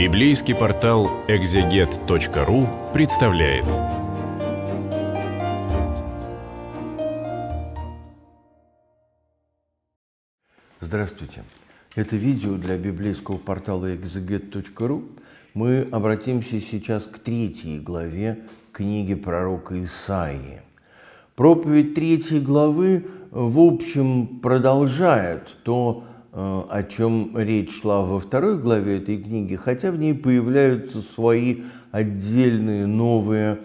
Библейский портал экзегет.ру представляет. Здравствуйте. Это видео для библейского портала экзегет.ру. Мы обратимся сейчас к третьей главе книги пророка Исаии. Проповедь третьей главы, в общем, продолжает то, Э, о чем речь шла во второй главе этой книги, хотя в ней появляются свои отдельные новые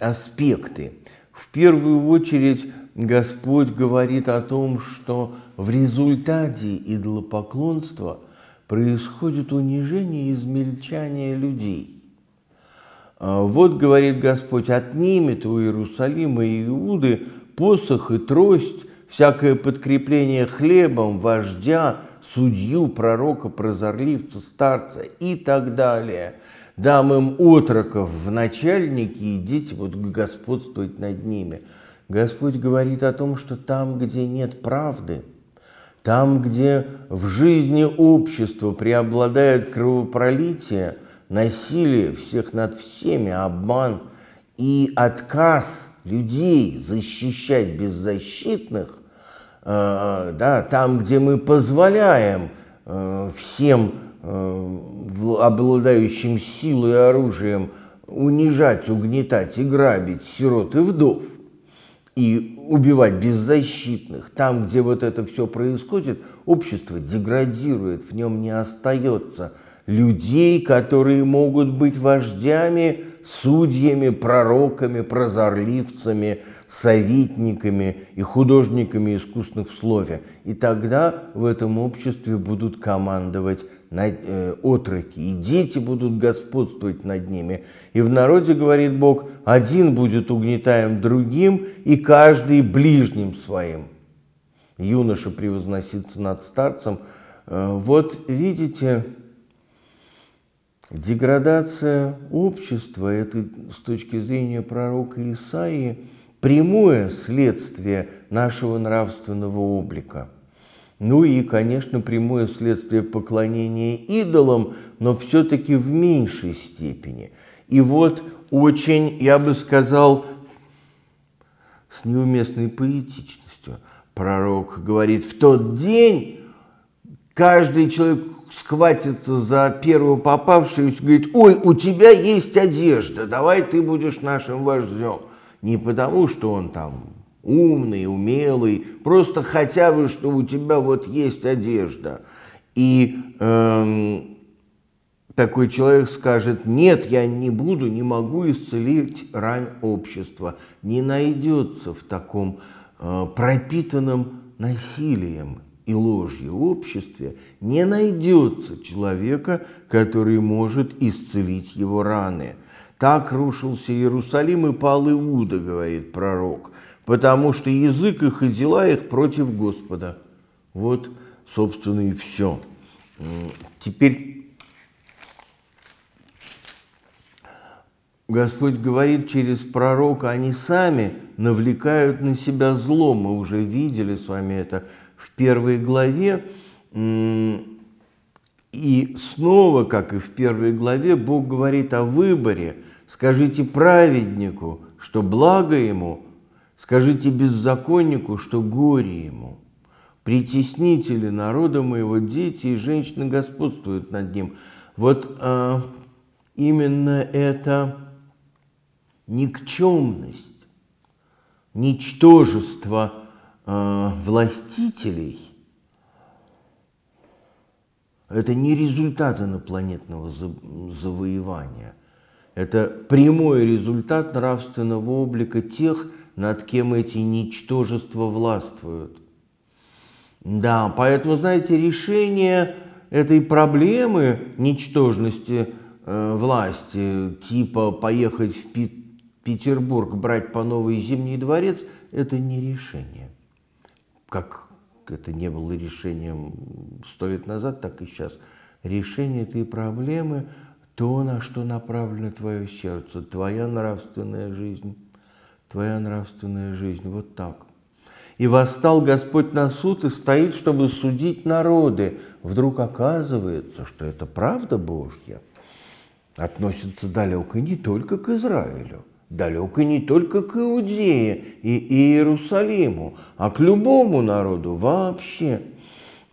аспекты. В первую очередь Господь говорит о том, что в результате идолопоклонства происходит унижение и измельчание людей. А вот, говорит Господь, отнимет у Иерусалима и Иуды посох и трость, всякое подкрепление хлебом, вождя, судью, пророка, прозорливца, старца и так далее. Дам им отроков в начальники, и дети будут господствовать над ними. Господь говорит о том, что там, где нет правды, там, где в жизни общества преобладает кровопролитие, насилие всех над всеми, обман и отказ людей защищать беззащитных, а, да, там, где мы позволяем э, всем э, обладающим силой и оружием унижать, угнетать и грабить сирот и вдов и убивать беззащитных, там, где вот это все происходит, общество деградирует, в нем не остается людей, которые могут быть вождями, судьями, пророками, прозорливцами, советниками и художниками искусных в слове. И тогда в этом обществе будут командовать над, э, отроки, и дети будут господствовать над ними. И в народе, говорит Бог, один будет угнетаем другим, и каждый ближним своим. Юноша превозносится над старцем. Э, вот видите, Деградация общества – это, с точки зрения пророка Исаии, прямое следствие нашего нравственного облика. Ну и, конечно, прямое следствие поклонения идолам, но все-таки в меньшей степени. И вот очень, я бы сказал, с неуместной поэтичностью пророк говорит, в тот день каждый человек, схватится за первую попавшую и говорит, ой, у тебя есть одежда, давай ты будешь нашим вождем. Не потому, что он там умный, умелый, просто хотя бы, что у тебя вот есть одежда. И эм, такой человек скажет, нет, я не буду, не могу исцелить рань общества. Не найдется в таком э, пропитанном насилием и ложью обществе не найдется человека, который может исцелить его раны. Так рушился Иерусалим и пал Иуда, говорит пророк, потому что язык их и дела их против Господа. Вот, собственно, и все. Теперь Господь говорит через пророка, они сами навлекают на себя зло. Мы уже видели с вами это в первой главе. И снова, как и в первой главе, Бог говорит о выборе. Скажите праведнику, что благо ему, скажите беззаконнику, что горе ему. Притеснители народа моего дети и женщины господствуют над ним. Вот а, именно это никчемность, ничтожество – Э, властителей это не результат инопланетного завоевания. Это прямой результат нравственного облика тех, над кем эти ничтожества властвуют. Да, поэтому, знаете, решение этой проблемы ничтожности э, власти, типа поехать в Пит Петербург брать по новый Зимний дворец, это не решение как это не было решением сто лет назад, так и сейчас, решение этой проблемы – то, на что направлено твое сердце, твоя нравственная жизнь, твоя нравственная жизнь, вот так. И восстал Господь на суд и стоит, чтобы судить народы. Вдруг оказывается, что это правда Божья относится далеко не только к Израилю – далек и не только к Иудее и Иерусалиму, а к любому народу вообще.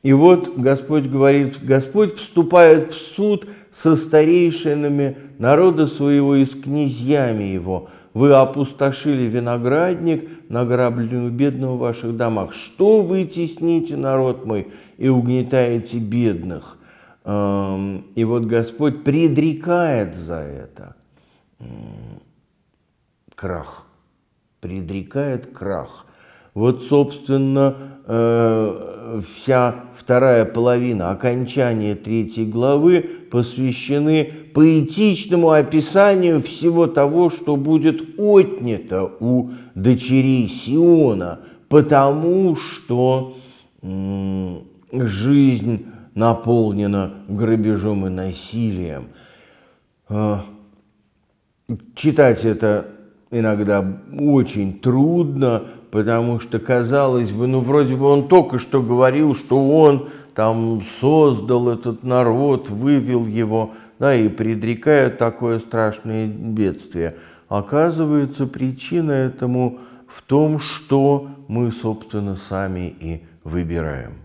И вот Господь говорит, Господь вступает в суд со старейшинами народа своего и с князьями его. Вы опустошили виноградник, награбленную бедного в ваших домах. Что вы тесните, народ мой, и угнетаете бедных? Эм, и вот Господь предрекает за это крах, предрекает крах. Вот, собственно, э, вся вторая половина окончания третьей главы посвящены поэтичному описанию всего того, что будет отнято у дочерей Сиона, потому что жизнь наполнена грабежом и насилием. Э, читать это иногда очень трудно, потому что казалось бы, ну вроде бы он только что говорил, что он там создал этот народ, вывел его, да, и предрекает такое страшное бедствие. Оказывается, причина этому в том, что мы, собственно, сами и выбираем.